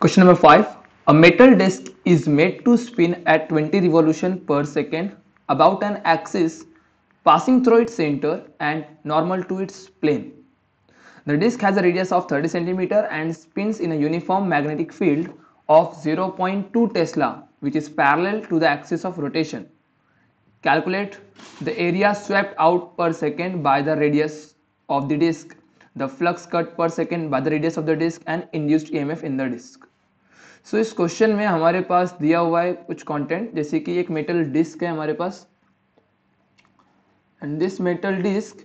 Question number 5. A metal disc is made to spin at 20 revolution per second about an axis passing through its center and normal to its plane. The disc has a radius of 30 cm and spins in a uniform magnetic field of 0.2 Tesla which is parallel to the axis of rotation. Calculate the area swept out per second by the radius of the disc the flux cut per second by the radius of the disk and induced emf in the disk so so, इस question में हमारे पास दिया हुआ है कुछ content जैसे कि एक मेटल डिस्क है हमारे पास and this metal disc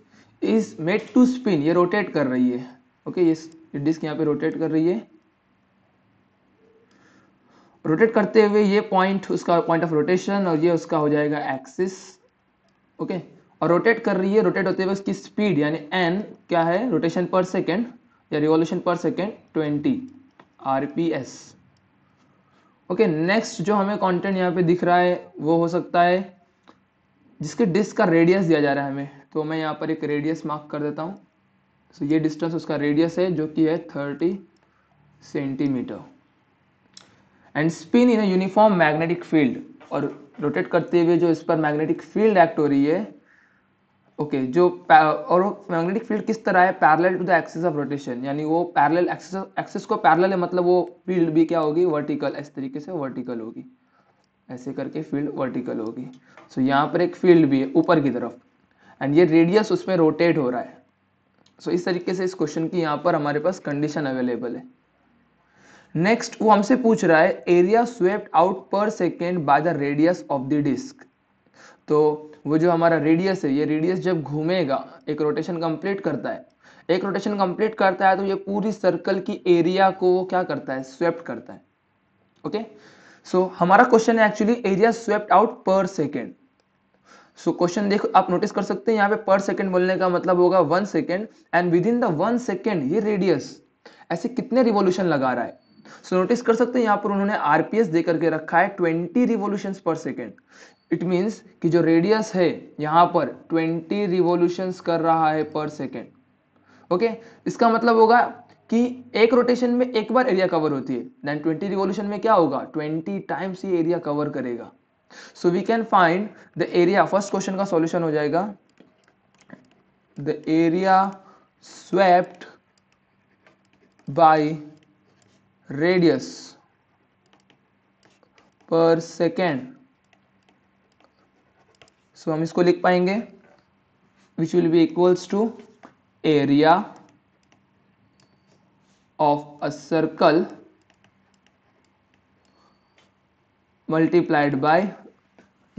is made to spin ये रोटेट कर रही है ओके okay, ये डिस्क यहाँ पे रोटेट कर रही है रोटेट करते हुए ये पॉइंट उसका पॉइंट ऑफ रोटेशन और ये उसका हो जाएगा एक्सिस ओके okay? और रोटेट कर रही है रोटेट होते हुए उसकी स्पीड यानी एन क्या है रोटेशन पर सेकेंड या revolution per second twenty R P S okay next जो हमें कंटेंट यहाँ पे दिख रहा है वो हो सकता है जिसके डिस्क का रेडियस दिया जा रहा है हमें तो मैं यहाँ पर एक रेडियस मार्क कर देता हूँ सो ये डिस्टेंस उसका रेडियस है जो कि है thirty centimetre and spin in uniform magnetic field और रोटेट करते हुए जो इस पर मैग्नेटिक फील्ड एक्ट हो रही है ओके जो और मैग्नेटिक फील्ड किस तरह है parallel to the axis of rotation यानी वो पैरेलल एक्सिस एक्सिस को पैरेलल है मतलब वो फील्ड भी क्या होगी वर्टिकल इस तरीके से वर्टिकल होगी ऐसे करके फील्ड वर्टिकल होगी सो so, यहाँ पर एक फील्ड भी है ऊपर की तरफ एंड ये रेडियस उसमें रोटेट हो रहा है सो so, इस तरीके से इस क्वेश्चन की यहाँ पर हमारे पास कंडीशन अवेलेबल है नेक्स्ट वो हमसे पूछ रहा है area swept out per second by the radius of the disc तो वो जो हमारा रेडियस है ये रेडियस जब घूमेगा एक रोटेशन कंप्लीट करता है एक रोटेशन कंप्लीट करता है तो ये पूरी सर्कल की एरिया को क्या करता है स्वेप्ट करता है ओके सो so, हमारा क्वेश्चन है actually area swept out per second so question देखो आप नोटिस कर सकते हैं यहाँ पे पर सेकेंड बोलने का मतलब होगा one second and within the one second ये रेडियस ऐसे कितने रिवोल्यूशन लगा रहा है सो नोटिस कर सकते हैं यहाँ पर उन्होंने आरपीएस दे करके रखा है twenty revolution per second it means कि जो रेडियस है यहाँ पर ट्वेंटी रिवोल्यूशन कर रहा है पर सेकेंड ओके इसका मतलब होगा कि एक रोटेशन में एक बार एरिया कवर होती है देन ट्वेंटी रिवोल्यूशन में क्या होगा ट्वेंटी टाइम्स ये एरिया कवर करेगा so we can find the area first question का सॉल्यूशन हो जाएगा the area swept by radius per second so हम इसको लिख पाएंगे which will be equals to area of a circle multiplied by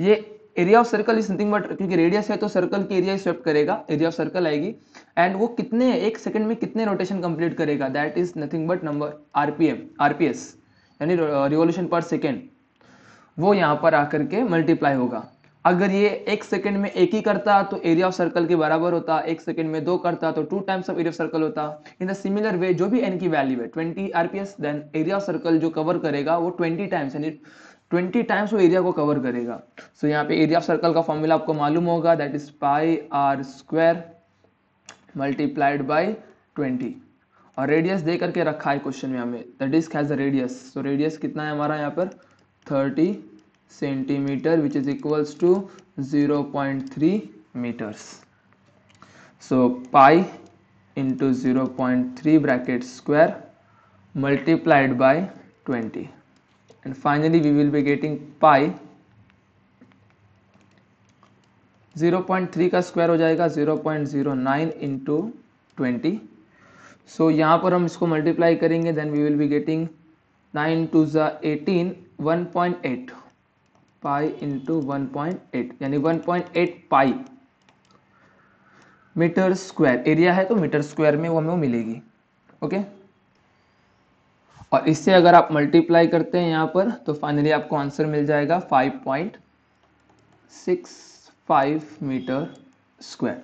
ये area of circle is something but क्योंकि radius है तो सर्कल की एरिया स्वेप करेगा एरिया ऑफ सर्कल आएगी एंड वो कितने एक सेकंड में कितने रोटेशन कंप्लीट करेगा that is nothing but number RPM RPS यानी रिवॉल्यूशन पर सेकेंड वो यहाँ पर आकर के मल्टीप्लाई होगा अगर ये एक सेकंड में एक ही करता तो एरिया ऑफ सर्कल के बराबर होता एक सेकंड में दो करता तो two times of area of circle होता इन द सिमिलर वे जो भी एन की वैल्यू है twenty RPS then area of circle जो कवर करेगा वो ट्वेंटी टाइम्स यानी ट्वेंटी टाइम्स वो एरिया को कवर करेगा सो so, यहाँ पे एरिया ऑफ सर्कल का फॉर्मूला आपको मालूम होगा that is pi R square multiplied by twenty और रेडियस दे करके रखा है क्वेश्चन में हमें the disc has a radius so radius कितना है हमारा यहाँ पर thirty centimetre which is equals to zero point three metres so pi into zero point three bracket square multiplied by twenty and finally we will be getting pi 0.3 का square हो जाएगा 0.09 into twenty so यहाँ पर हम इसको multiply करेंगे then we will be getting 9 two ज़ा eighteen one point eight pi into one point eight यानी one point eight pi metre square area है तो मीटर स्क्वायर में वो हमें मिलेगी ओके okay? और इससे अगर आप मल्टीप्लाई करते हैं यहाँ पर तो फाइनली आपको आंसर मिल जाएगा five point six five metre square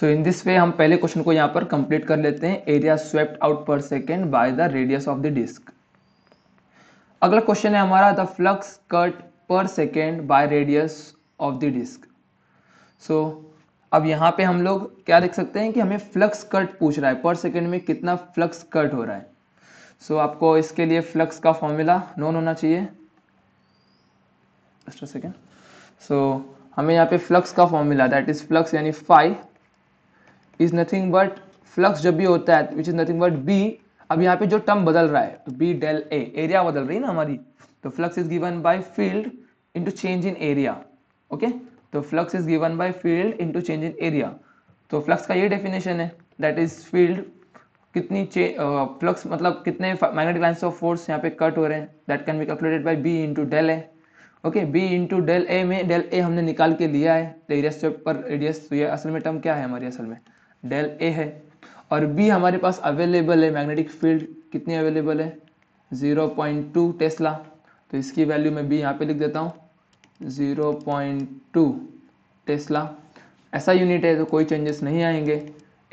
so in this way हम पहले क्वेश्चन को यहाँ पर कंप्लीट कर लेते हैं area swept out per second by the radius of the disc अगला क्वेश्चन है हमारा the flux cut per second by radius of the disc so अब यहाँ पे हम लोग क्या देख सकते हैं कि हमें फ्लक्स कट पूछ रहा है पर सेकेंड में कितना फ्लक्स कट हो रहा है सो so, आपको इसके लिए फ्लक्स का फॉर्मूला नोन होना चाहिए सेकेंड सो हमें यहाँ पे फ्लक्स का फॉर्मूला दैट इज फ्लक्स यानी phi is nothing but flux जब भी होता है which is nothing but B अब यहाँ पे जो टर्म बदल रहा है तो बी डेल ए एरिया बदल रही है ना हमारी तो flux is given by field into change in area okay तो flux is given by field into change in area तो फ्लक्स का ये डेफिनेशन है दैट इज फील्ड कितनी फ्लक्स मतलब कितने मैग्नेटिक लाइन्स ऑफ फोर्स यहाँ पे कट हो रहे हैं that can be calculated by B into del A okay B into del A में डेल ए हमने निकाल के लिया है रेडियस पर रेडियस तो ये असल में टर्म क्या है हमारी असल में डेल ए है और बी हमारे पास अवेलेबल है मैग्नेटिक फील्ड कितनी अवेलेबल है जीरो पॉइंट टू टेस्ला तो इसकी वैल्यू मैं बी यहाँ पे लिख देता हूँ जीरो पॉइंट टू टेस्ला ऐसा यूनिट है तो कोई चेंजेस नहीं आएंगे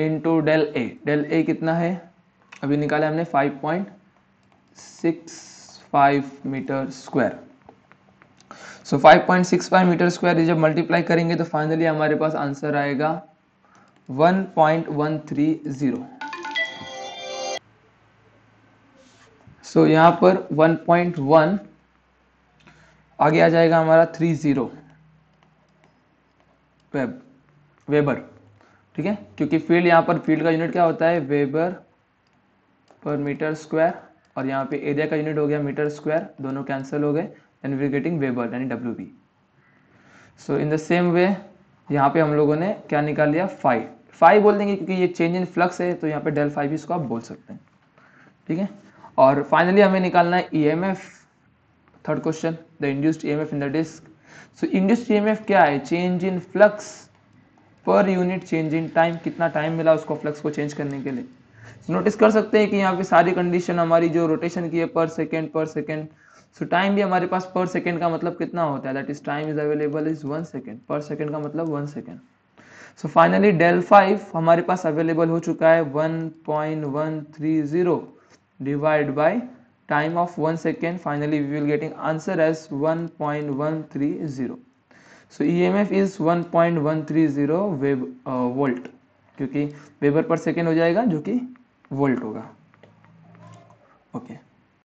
into del A del A कितना है अभी निकाला हमने 5.65 metre square so 5.65 metre square जब मल्टीप्लाई करेंगे तो फाइनली हमारे पास आंसर आएगा 1.130 सो so, यहाँ पर 1.1 आगे आ जाएगा हमारा 30 वेब वेबर ठीक है क्योंकि फील्ड यहाँ पर फील्ड का यूनिट क्या होता है वेबर पर मीटर स्क्वायर और यहाँ पे एरिया का यूनिट हो गया मीटर स्क्वायर दोनों कैंसिल हो गए एंड वी गेटिंग वेबर यानी W B so in the same way यहाँ पे हम लोगों ने क्या निकाल लिया फाइव फाइव बोल देंगे क्योंकि ये चेंज इन फ्लक्स है तो यहाँ पे डेल फाइव इसको आप बोल सकते हैं ठीक है और फाइनली हमें निकालना है E third question the induced E M F in the disc so induced E M F क्या है change in flux per unit change in time कितना टाइम मिला उसको फ्लक्स को चेंज करने के लिए नोटिस कर सकते हैं कि यहाँ पे सारी कंडीशन हमारी जो रोटेशन की है पर सेकेंड पर सेकेंड सो टाइम भी हमारे पास पर सेकेंड का मतलब कितना होता है that is time is available is one second पर सेकेंड का मतलब one second so finally del five हमारे पास अवेलेबल हो चुका है one point one three zero divide by time of one second finally we will getting answer as one point one three zero so E M F is one point one three zero web volt क्योंकि weber per second हो जाएगा जो कि volt होगा okay okay.